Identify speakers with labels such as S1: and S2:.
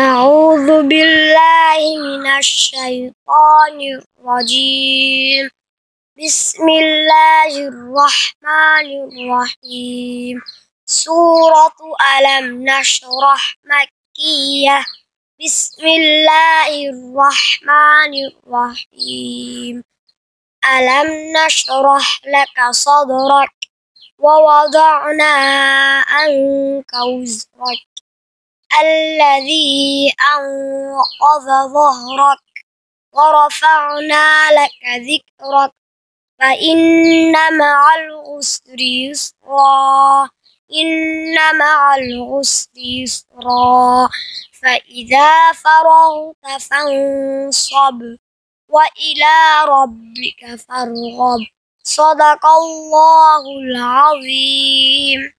S1: أعوذ بالله من الشيطان الرجيم بسم الله الرحمن الرحيم سورة ألم نشرح مكية بسم الله الرحمن الرحيم ألم نشرح لك صدرك ووضعنا عنك وزرك الذي أنقذ ظهرك ورفعنا لك ذكرك فإن مع العسر يسرا إن مع العسر يسرا فإذا فرغت فانصب وإلى ربك فارغب صدق الله العظيم